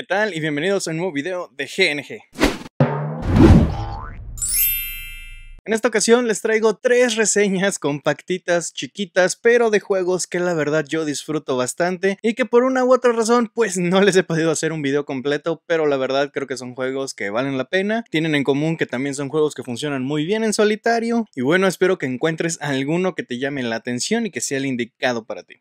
¿Qué tal? Y bienvenidos a un nuevo video de GNG. En esta ocasión les traigo tres reseñas compactitas, chiquitas, pero de juegos que la verdad yo disfruto bastante y que por una u otra razón pues no les he podido hacer un video completo, pero la verdad creo que son juegos que valen la pena, tienen en común que también son juegos que funcionan muy bien en solitario y bueno espero que encuentres alguno que te llame la atención y que sea el indicado para ti.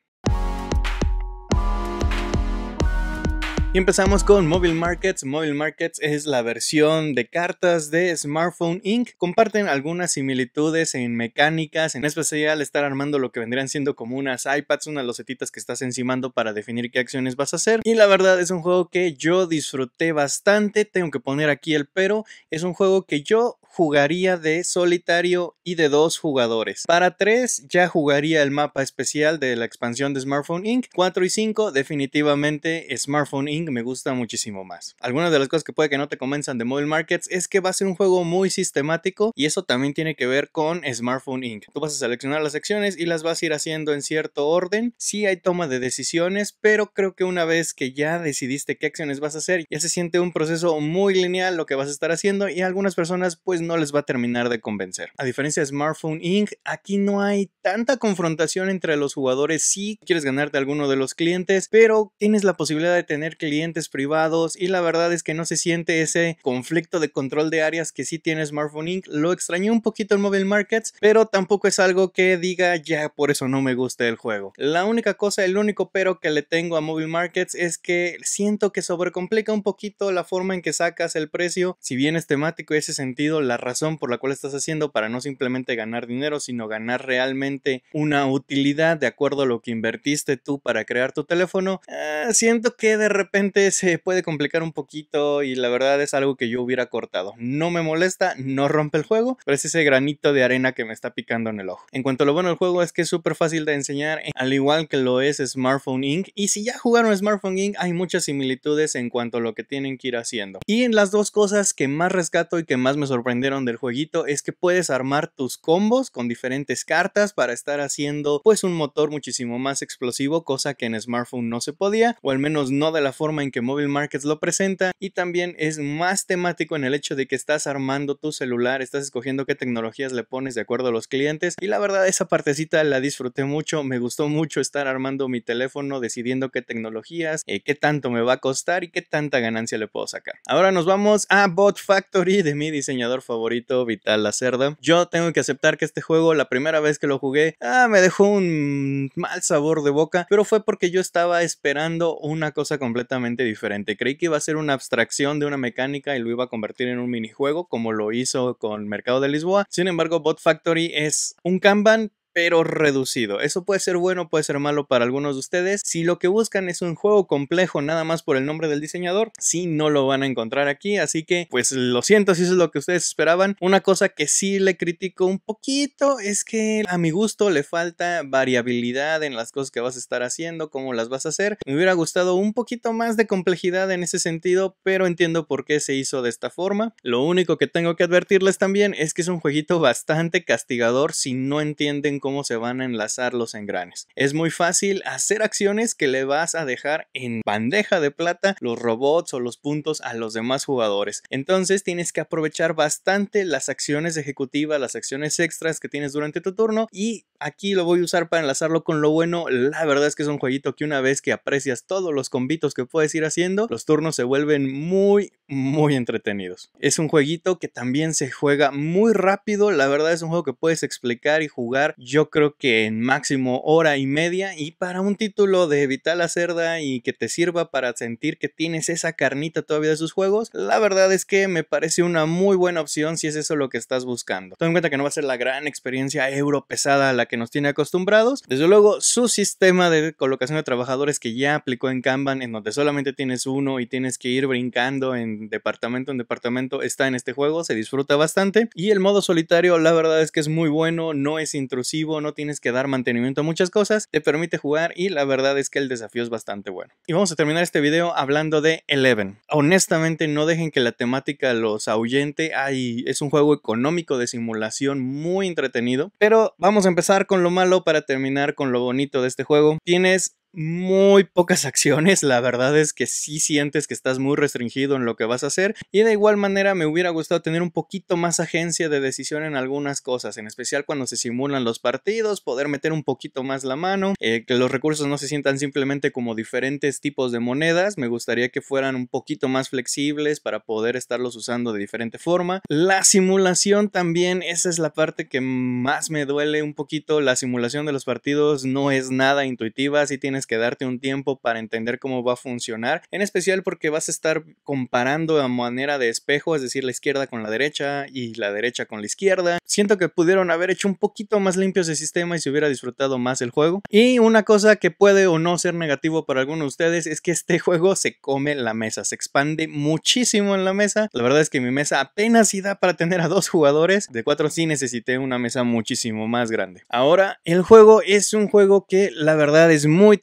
Y empezamos con Mobile Markets. Mobile Markets es la versión de cartas de Smartphone Inc. Comparten algunas similitudes en mecánicas, en especial estar armando lo que vendrían siendo como unas iPads, unas losetitas que estás encimando para definir qué acciones vas a hacer. Y la verdad es un juego que yo disfruté bastante. Tengo que poner aquí el pero. Es un juego que yo jugaría de solitario y de dos jugadores. Para tres ya jugaría el mapa especial de la expansión de Smartphone Inc. 4 y 5 definitivamente Smartphone Inc. me gusta muchísimo más. Algunas de las cosas que puede que no te convenzan de Mobile Markets es que va a ser un juego muy sistemático y eso también tiene que ver con Smartphone Inc. Tú vas a seleccionar las acciones y las vas a ir haciendo en cierto orden. si hay toma de decisiones, pero creo que una vez que ya decidiste qué acciones vas a hacer, ya se siente un proceso muy lineal lo que vas a estar haciendo y algunas personas pues no les va a terminar de convencer. A diferencia de Smartphone Inc., aquí no hay tanta confrontación entre los jugadores si quieres ganarte alguno de los clientes, pero tienes la posibilidad de tener clientes privados y la verdad es que no se siente ese conflicto de control de áreas que sí tiene Smartphone Inc. Lo extrañé un poquito en Mobile Markets, pero tampoco es algo que diga ya por eso no me gusta el juego. La única cosa, el único pero que le tengo a Mobile Markets es que siento que sobrecomplica un poquito la forma en que sacas el precio, si bien es temático ese sentido, la razón por la cual estás haciendo para no simplemente ganar dinero, sino ganar realmente una utilidad de acuerdo a lo que invertiste tú para crear tu teléfono, eh, siento que de repente se puede complicar un poquito y la verdad es algo que yo hubiera cortado. No me molesta, no rompe el juego, pero es ese granito de arena que me está picando en el ojo. En cuanto a lo bueno del juego es que es súper fácil de enseñar, eh, al igual que lo es Smartphone Inc. Y si ya jugaron Smartphone Inc. hay muchas similitudes en cuanto a lo que tienen que ir haciendo. Y en las dos cosas que más rescato y que más me sorprenden del jueguito es que puedes armar tus combos con diferentes cartas para estar haciendo pues un motor muchísimo más explosivo, cosa que en smartphone no se podía, o al menos no de la forma en que Mobile Markets lo presenta, y también es más temático en el hecho de que estás armando tu celular, estás escogiendo qué tecnologías le pones de acuerdo a los clientes, y la verdad esa partecita la disfruté mucho, me gustó mucho estar armando mi teléfono, decidiendo qué tecnologías, eh, qué tanto me va a costar y qué tanta ganancia le puedo sacar. Ahora nos vamos a Bot Factory de mi diseñador favorito, Vital la Cerda. Yo tengo que aceptar que este juego, la primera vez que lo jugué, ah, me dejó un mal sabor de boca, pero fue porque yo estaba esperando una cosa completamente diferente. Creí que iba a ser una abstracción de una mecánica y lo iba a convertir en un minijuego, como lo hizo con Mercado de Lisboa. Sin embargo, Bot Factory es un Kanban, pero reducido. Eso puede ser bueno, puede ser malo para algunos de ustedes. Si lo que buscan es un juego complejo nada más por el nombre del diseñador, sí no lo van a encontrar aquí, así que pues lo siento si eso es lo que ustedes esperaban. Una cosa que sí le critico un poquito es que a mi gusto le falta variabilidad en las cosas que vas a estar haciendo, cómo las vas a hacer. Me hubiera gustado un poquito más de complejidad en ese sentido, pero entiendo por qué se hizo de esta forma. Lo único que tengo que advertirles también es que es un jueguito bastante castigador si no entienden cómo cómo se van a enlazar los engranes. Es muy fácil hacer acciones que le vas a dejar en bandeja de plata los robots o los puntos a los demás jugadores. Entonces tienes que aprovechar bastante las acciones ejecutivas, las acciones extras que tienes durante tu turno y aquí lo voy a usar para enlazarlo con lo bueno. La verdad es que es un jueguito que una vez que aprecias todos los convitos que puedes ir haciendo, los turnos se vuelven muy, muy entretenidos. Es un jueguito que también se juega muy rápido, la verdad es un juego que puedes explicar y jugar yo creo que en máximo hora y media y para un título de Vital Acerda Cerda y que te sirva para sentir que tienes esa carnita todavía de sus juegos, la verdad es que me parece una muy buena opción si es eso lo que estás buscando. Ten en cuenta que no va a ser la gran experiencia euro pesada a la que nos tiene acostumbrados. Desde luego, su sistema de colocación de trabajadores que ya aplicó en Kanban, en donde solamente tienes uno y tienes que ir brincando en departamento en departamento está en este juego, se disfruta bastante. Y el modo solitario, la verdad es que es muy bueno, no es intrusivo, no tienes que dar mantenimiento a muchas cosas, te permite jugar y la verdad es que el desafío es bastante bueno. Y vamos a terminar este video hablando de Eleven. Honestamente, no dejen que la temática los ahuyente. Ay, es un juego económico de simulación muy entretenido, pero vamos a empezar con lo malo para terminar con lo bonito de este juego. Tienes muy pocas acciones, la verdad es que sí sientes que estás muy restringido en lo que vas a hacer y de igual manera me hubiera gustado tener un poquito más agencia de decisión en algunas cosas, en especial cuando se simulan los partidos, poder meter un poquito más la mano, eh, que los recursos no se sientan simplemente como diferentes tipos de monedas, me gustaría que fueran un poquito más flexibles para poder estarlos usando de diferente forma. La simulación también, esa es la parte que más me duele un poquito, la simulación de los partidos no es nada intuitiva, si tienes que darte un tiempo para entender cómo va a funcionar, en especial porque vas a estar comparando a manera de espejo, es decir, la izquierda con la derecha y la derecha con la izquierda. Siento que pudieron haber hecho un poquito más limpio ese sistema y se hubiera disfrutado más el juego. Y una cosa que puede o no ser negativo para algunos de ustedes es que este juego se come la mesa, se expande muchísimo en la mesa. La verdad es que mi mesa apenas sí da para tener a dos jugadores, de cuatro sí necesité una mesa muchísimo más grande. Ahora, el juego es un juego que la verdad es muy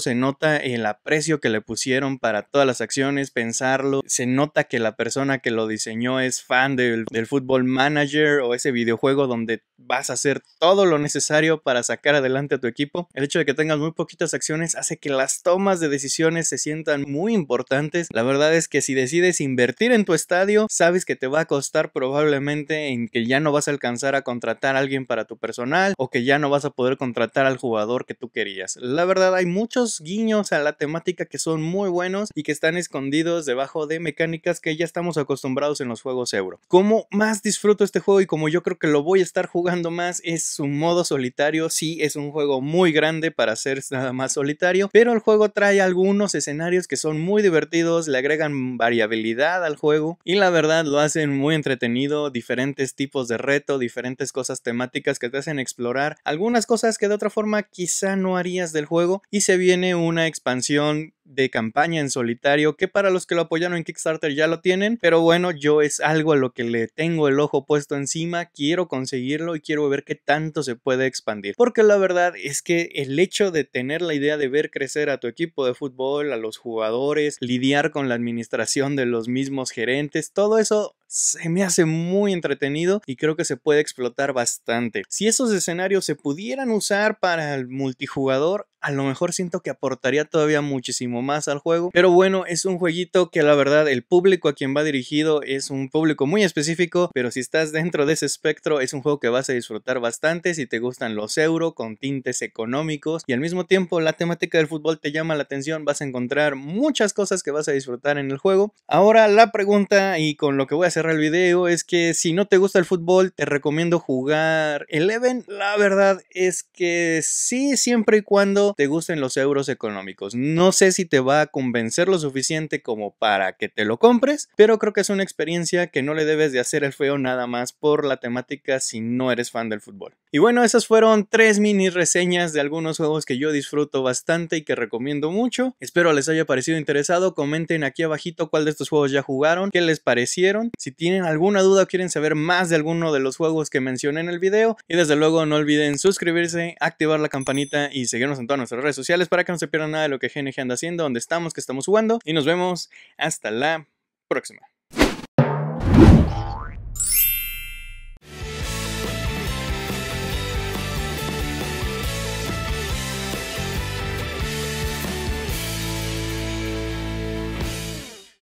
se nota el aprecio que le pusieron para todas las acciones, pensarlo, se nota que la persona que lo diseñó es fan del, del fútbol manager o ese videojuego donde vas a hacer todo lo necesario para sacar adelante a tu equipo. El hecho de que tengas muy poquitas acciones hace que las tomas de decisiones se sientan muy importantes. La verdad es que si decides invertir en tu estadio, sabes que te va a costar probablemente en que ya no vas a alcanzar a contratar a alguien para tu personal o que ya no vas a poder contratar al jugador que tú querías. La verdad hay muchos guiños a la temática que son muy buenos y que están escondidos debajo de mecánicas que ya estamos acostumbrados en los juegos euro. Como más disfruto este juego y como yo creo que lo voy a estar jugando más es su modo solitario. Sí, es un juego muy grande para ser nada más solitario, pero el juego trae algunos escenarios que son muy divertidos, le agregan variabilidad al juego y la verdad lo hacen muy entretenido, diferentes tipos de reto, diferentes cosas temáticas que te hacen explorar, algunas cosas que de otra forma quizá no harías del juego y se viene una expansión de campaña en solitario que para los que lo apoyaron en Kickstarter ya lo tienen, pero bueno, yo es algo a lo que le tengo el ojo puesto encima, quiero conseguirlo y quiero ver qué tanto se puede expandir, porque la verdad es que el hecho de tener la idea de ver crecer a tu equipo de fútbol, a los jugadores, lidiar con la administración de los mismos gerentes, todo eso se me hace muy entretenido y creo que se puede explotar bastante. Si esos escenarios se pudieran usar para el multijugador, a lo mejor siento que aportaría todavía muchísimo más al juego. Pero bueno, es un jueguito que la verdad el público a quien va dirigido es un público muy específico, pero si estás dentro de ese espectro es un juego que vas a disfrutar bastante si te gustan los euro con tintes económicos y al mismo tiempo la temática del fútbol te llama la atención, vas a encontrar muchas cosas que vas a disfrutar en el juego. Ahora la pregunta y con lo que voy a cerrar el video es que si no te gusta el fútbol te recomiendo jugar Eleven. La verdad es que sí, siempre y cuando te gusten los euros económicos. No sé si te va a convencer lo suficiente como para que te lo compres, pero creo que es una experiencia que no le debes de hacer el feo nada más por la temática si no eres fan del fútbol. Y bueno, esas fueron tres mini reseñas de algunos juegos que yo disfruto bastante y que recomiendo mucho. Espero les haya parecido interesado. Comenten aquí abajito cuál de estos juegos ya jugaron, qué les parecieron. Si tienen alguna duda o quieren saber más de alguno de los juegos que mencioné en el video. Y desde luego no olviden suscribirse, activar la campanita y seguirnos en todas nuestras redes sociales para que no se pierdan nada de lo que GNG anda haciendo, donde estamos, que estamos jugando. Y nos vemos hasta la próxima.